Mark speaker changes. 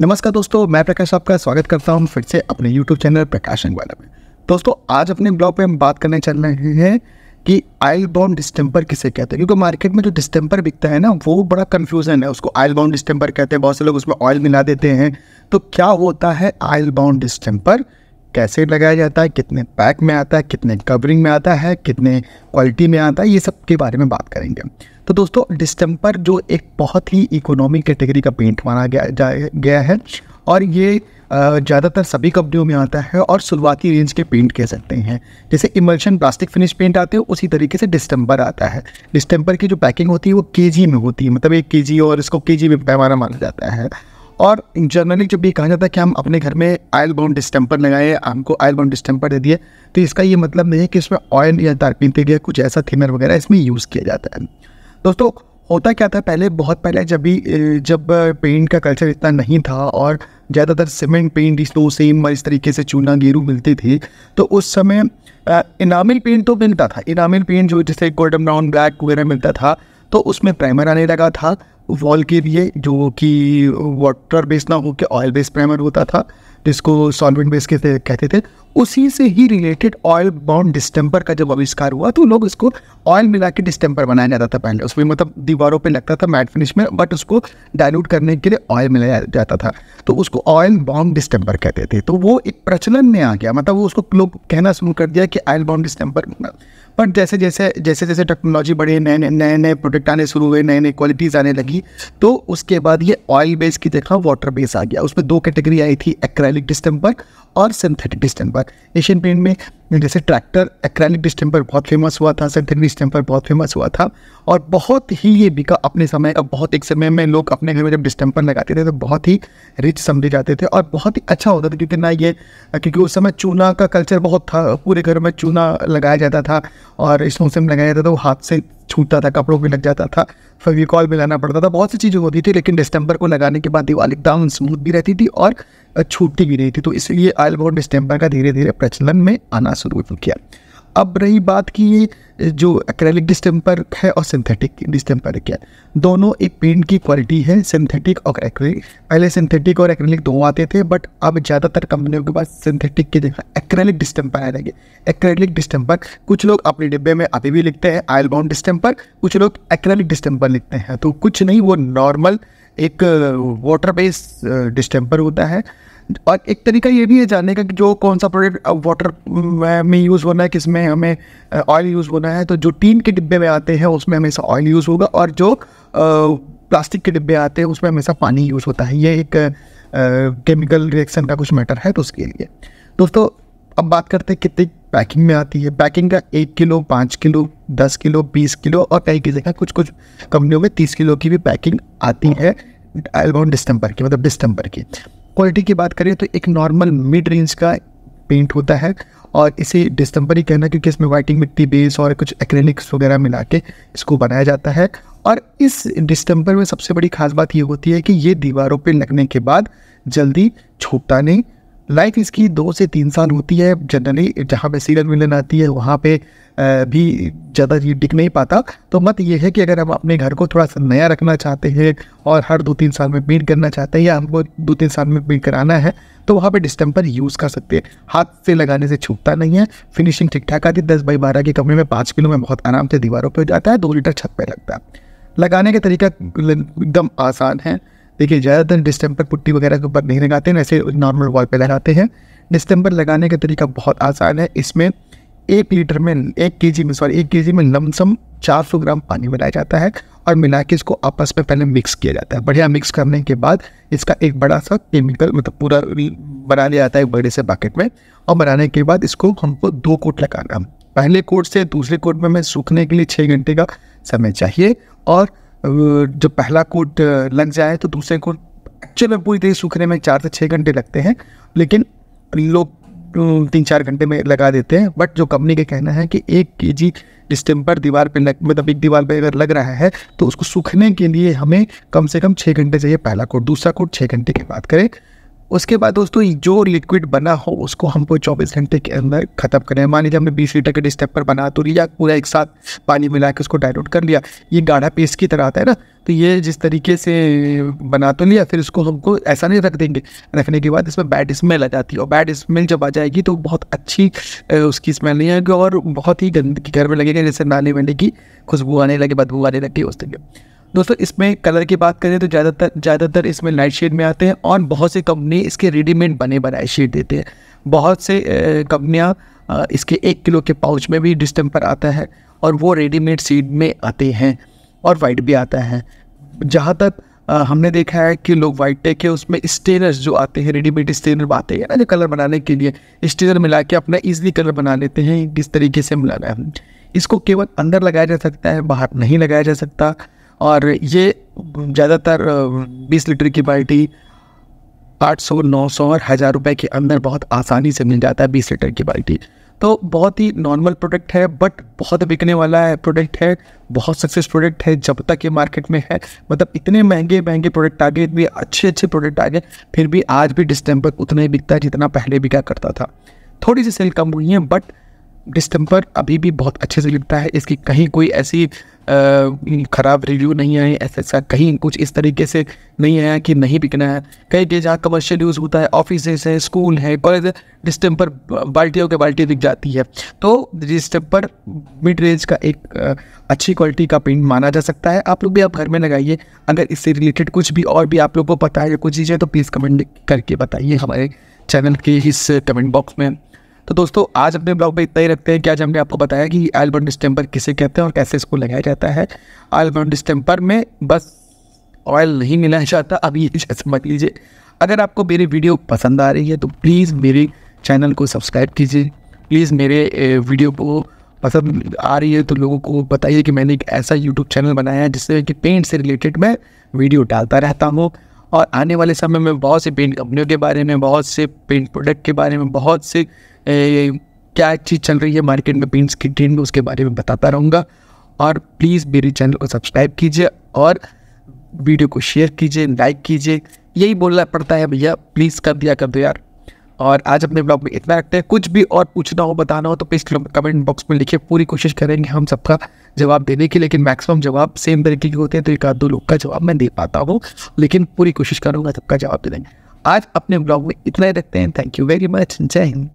Speaker 1: नमस्कार दोस्तों मैं प्रकाश आपका स्वागत करता हूं फिर से अपने YouTube चैनल प्रकाश अंगवाला में दोस्तों आज अपने ब्लॉग पे हम बात करने चल रहे हैं कि आयल बॉन्ड डिस्टेंपर किसे कहते हैं क्योंकि मार्केट में जो डिस्टेंपर बिकता है ना वो बड़ा कन्फ्यूजन है उसको आयल बाउंड डिस्टेंपर कहते हैं बहुत से लोग उसमें ऑयल मिला देते हैं तो क्या होता है आयल बाउंड डिस्टेंपर कैसे लगाया जाता है कितने पैक में आता है कितने कवरिंग में आता है कितने क्वालिटी में आता है ये सब के बारे में बात करेंगे तो दोस्तों डिस्टम्पर जो एक बहुत ही इकोनॉमिक कैटेगरी का पेंट माना गया गया है और ये ज़्यादातर सभी कंपनियों में आता है और शुरुआती रेंज के पेंट कह सकते हैं जैसे इमर्शन प्लास्टिक फिनिश पेंट आते हैं उसी तरीके से डिस्टम्पर आता है डिस्टम्पर की जो पैकिंग होती है वो के में होती है मतलब एक के और इसको के में पैमाना माना जाता है और जनरली जब भी कहा जाता है कि हम अपने घर में आयल बाउंड डिस्टेंपर लगाएं हमको आयल बाउंड डिस्टेंपर दे दिए तो इसका ये मतलब नहीं है कि इसमें ऑयल या तारपीन तेल या कुछ ऐसा थिनर वगैरह इसमें यूज़ किया जाता है दोस्तों होता क्या था पहले बहुत पहले जब भी जब पेंट का कल्चर इतना नहीं था और ज़्यादातर सीमेंट पेंट स्नो सेम इस तरीके से चूना गेरू मिलती थी तो उस समय इनामिल पेंट तो मिलता था इनामिल पेंट जो जैसे गोल्डन ब्राउन ब्लैक वगैरह मिलता था तो उसमें प्राइमर आने लगा था वॉल के लिए जो कि वाटर बेस्ड ना होकर ऑयल बेस्ड प्राइमर होता था जिसको सॉल्वेंट बेस के कहते थे उसी से ही रिलेटेड ऑयल बॉन्ड डिस्टेम्पर का जब आविष्कार हुआ तो लोग इसको ऑयल मिला के डिस्टेम्पर बनाया जाता था पहले उसमें मतलब दीवारों पे लगता था मैट फिनिश में बट उसको डायलूट करने के लिए ऑयल मिलाया जाता था तो उसको ऑयल बॉन्ड डिस्टेम्पर कहते थे तो वो एक प्रचलन में आ गया मतलब वो उसको लोग कहना शुरू कर दिया कि ऑयल बाउंड डिस्टेम्पर बट जैसे जैसे जैसे जैसे टेक्नोलॉजी बढ़ी नए नए नए नए प्रोडक्ट आने शुरू हुए नए नए क्वालिटीज़ आने लगी तो उसके बाद ये ऑयल बेस की जगह वाटर बेस आ गया उसमें दो कैटेगरी आई थी एक्रैलिक डिस्टेंपर और सिंथेटिक डिस्टेम्पर बाद एशियन पेंट में जैसे ट्रैक्टर एक्रैलिक डिस्टेंपर बहुत फेमस हुआ था सेंथेटिक डिस्टेंपर बहुत फेमस हुआ था और बहुत ही ये बिका अपने समय अब बहुत एक समय में लोग अपने घर में जब डिस्टेंपर लगाते थे तो बहुत ही रिच समझे जाते थे और बहुत ही अच्छा होता था क्योंकि ना ये क्योंकि उस समय चूना का कल्चर बहुत था पूरे घर में चूना लगाया जाता था और स्नोसेम लगाया जाता था वो हाथ से छूटता था कपड़ों पर लग जाता था फेविकॉल में लाना पड़ता था बहुत सी चीज़ें होती थी लेकिन डिस्टेंबर को लगाने के बाद दीवार एकदम स्मूथ भी रहती थी और छूटती भी रही थी तो इसलिए आयल बोर्ड डिस्टेंबर का धीरे धीरे प्रचलन में आना शुरू किया अब रही बात कि ये जो एक्रेलिक डिस्टेम्पर है और सिंथेटिक डिस्टेम्पर क्या है दोनों एक पेंट की क्वालिटी है सिंथेटिक और एक्रेलिक पहले सिंथेटिक और एक्रेलिक दो आते थे बट अब ज़्यादातर कंपनियों के पास सिंथेटिक की जगह एक्रेलिक डिस्टेम्पर आ जाएंगे एक्रेलिक डिस्टेम्पर कुछ लोग अपने डिब्बे में अभी भी लिखते हैं आयल बाउंड डिस्टेम्पर कुछ लोग एक्रेलिक डिस्टेम्पर लिखते हैं तो कुछ नहीं वो नॉर्मल एक वाटर बेस्ड डिस्टेम्पर होता है और एक तरीका ये भी है जानने का कि जो कौन सा प्रोडक्ट वाटर uh, uh, में यूज़ होना है किस में हमें ऑयल uh, यूज़ होना है तो जो टीन के डिब्बे में आते हैं उसमें हमेशा ऑयल यूज़ होगा और जो प्लास्टिक के डिब्बे आते हैं उसमें हमेशा पानी यूज़ होता है ये एक केमिकल रिएक्शन का कुछ मैटर है तो उसके लिए दोस्तों अब बात करते हैं कितनी पैकिंग में आती है पैकिंग का एक किलो पाँच किलो दस किलो बीस किलो और कई की जगह कुछ कुछ कंपनियों में तीस किलो की भी पैकिंग आती है एल्बाउंड डिस्टम्बर की मतलब डिस्टम्बर की क्वालिटी की बात करें तो एक नॉर्मल मिड रेंज का पेंट होता है और इसे ही कहना क्योंकि इसमें वाइटिंग मिट्टी बेस और कुछ एक्रेलिक्स वगैरह मिला के इसको बनाया जाता है और इस डिस्टम्पर में सबसे बड़ी खास बात ये होती है कि ये दीवारों पर लगने के बाद जल्दी छूटता नहीं लाइफ इसकी दो से तीन साल होती है जनरली जहाँ पे सीरियल मिलन आती है वहाँ पे भी ज़्यादा ये टिक नहीं पाता तो मत ये है कि अगर हम अपने घर को थोड़ा सा नया रखना चाहते हैं और हर दो तीन साल में पेंट करना चाहते हैं या हमको दो तीन साल में पेंट कराना है तो वहाँ पे डिस्टेंपर यूज़ कर सकते हैं हाथ से लगाने से छूटता नहीं है फिनिशिंग ठीक ठाक आती है दस बाई बारह के कमरे में पाँच किलो में बहुत आराम से दीवारों पर जाता है दो लीटर छत पर लगता है लगाने का तरीका एकदम आसान है देखिए ज़्यादातर डिस्टेम्पर पुट्टी वगैरह के ऊपर नहीं लगाते हैं ऐसे नॉर्मल वॉल पे लगाते हैं डिस्टेम्पर लगाने का तरीका बहुत आसान है इसमें एक लीटर में एक के में सॉरी एक के में लमसम चार सौ ग्राम पानी मिलाया जाता है और मिला के इसको आपस में पहले मिक्स किया जाता है बढ़िया मिक्स करने के बाद इसका एक बड़ा सा केमिकल मतलब पूरा बना लिया जाता है एक बड़े से बाकेट में और बनाने के बाद इसको हमको दो कोट लगाना पहले कोट से दूसरे कोट में हमें सूखने के लिए छः घंटे का समय चाहिए और जब पहला कोट लग जाए तो दूसरे कोट एक्चुअल में पूरी तरह सूखने में चार से छः घंटे लगते हैं लेकिन लोग तीन चार घंटे में लगा देते हैं बट जो कंपनी का कहना है कि एक के जी डिस्टेम्पर दीवार पे लग मतलब एक दीवार पे अगर लग रहा है तो उसको सूखने के लिए हमें कम से कम छः घंटे चाहिए पहला कोट दूसरा कोट छः घंटे की बात करें उसके बाद दोस्तों जो लिक्विड बना हो उसको हमको 24 घंटे के अंदर ख़त्म करें मान लीजिए हमने 20 लीटर के स्टेप पर बना तो लिया पूरा एक साथ पानी मिला के उसको डायलोट कर लिया ये गाढ़ा पेस्ट की तरह आता है ना तो ये जिस तरीके से बना तो लिया फिर उसको हमको ऐसा नहीं रख देंगे रखने के बाद इसमें बैड स्मेल आ जाती है और बैड स्मेल जब आ जाएगी तो बहुत अच्छी उसकी स्मेल नहीं आएगी और बहुत ही गंदगी घर में लगेगी जैसे नाले वाले की खुशबू आने लगे बदबू आने लगे उस तरीके दोस्तों इसमें कलर की बात करें तो ज़्यादातर ज़्यादातर इसमें लाइट शेड में आते हैं और बहुत सी कंपनी इसके रेडीमेड बने बनाए शेड देते हैं बहुत से कंपनियाँ इसके एक किलो के पाउच में भी पर आता है और वो रेडीमेड सीड में आते हैं और वाइट भी आता है जहाँ तक हमने देखा है कि लोग वाइट टेक है उसमें स्टेनर्स जो आते हैं रेडीमेड स्टेनर आते हैं ना जो कलर बनाने के लिए स्टेनर मिला के अपना ईजिली कलर बना लेते हैं किस तरीके से मिलाना है इसको केवल अंदर लगाया जा सकता है बाहर नहीं लगाया जा सकता और ये ज़्यादातर बीस लीटर की बाल्टी आठ सौ नौ सौ और हज़ार रुपये के अंदर बहुत आसानी से मिल जाता है बीस लीटर की बाल्टी तो बहुत ही नॉर्मल प्रोडक्ट है बट बहुत बिकने वाला है प्रोडक्ट है बहुत सक्सेस प्रोडक्ट है जब तक ये मार्केट में है मतलब इतने महंगे महंगे प्रोडक्ट आ गए इतने अच्छे अच्छे प्रोडक्ट आ गए फिर भी आज भी डिस्टेम्पर उतना ही बिकता है जितना पहले बिका करता था थोड़ी सी सेल कम हुई है बट डिस्टम्पर अभी भी बहुत अच्छे से लिखता है इसकी कहीं कोई ऐसी ख़राब रिव्यू नहीं आई ऐसा ऐसा कहीं कुछ इस तरीके से नहीं आया कि नहीं बिकना है कई के जहाँ कमर्शियल यूज़ होता है ऑफिस है स्कूल है कॉलेज डिस्टम्पर बाल्टियों के बाल्टी बिक जाती है तो डिस्टम्पर मिड रेंज का एक अच्छी क्वालिटी का पेंट माना जा सकता है आप लोग भी आप घर में लगाइए अगर इससे रिलेटेड कुछ भी और भी आप लोग को पता है कुछ चीज़ें तो प्लीज़ कमेंट करके बताइए हमारे चैनल के इस कमेंट बॉक्स में तो दोस्तों आज अपने ब्लॉग में इतना ही रखते हैं कि आज हमने आपको बताया कि एल्बन डिस्टेम्पर किसे कहते हैं और कैसे इसको लगाया जाता है एल्बन डिस्टेम्पर में बस ऑयल नहीं मिला जाता अब ये समझ लीजिए अगर आपको मेरी वीडियो पसंद आ रही है तो प्लीज़ मेरे चैनल को सब्सक्राइब कीजिए प्लीज़ मेरे वीडियो को पसंद आ रही है तो लोगों को बताइए कि मैंने एक ऐसा यूट्यूब चैनल बनाया है जिससे कि पेंट से रिलेटेड मैं वीडियो डालता रहता हूँ और आने वाले समय में बहुत से पेंट कंपनियों के बारे में बहुत से पेंट प्रोडक्ट के बारे में बहुत से ए, क्या चीज़ चल रही है मार्केट में पेंट्स की ट्रेंड में उसके बारे में बताता रहूँगा और प्लीज़ मेरे चैनल को सब्सक्राइब कीजिए और वीडियो को शेयर कीजिए लाइक कीजिए यही बोलना पड़ता है भैया प्लीज़ कर दिया कर दो यार और आज अपने ब्लॉग में इतना रखते हैं कुछ भी और पूछना हो बताना हो तो प्लीज़ कमेंट बॉक्स में लिखिए पूरी कोशिश करेंगे हम सबका जवाब देने की लेकिन मैक्सिमम जवाब सेम तरीके के होते हैं तो एक आध दो लोग का जवाब मैं दे पाता हूँ लेकिन पूरी कोशिश करूँगा सबका जवाब दे देंगे आज अपने ब्लॉग में इतना ही रखते हैं थैंक यू वेरी मच जय हिंद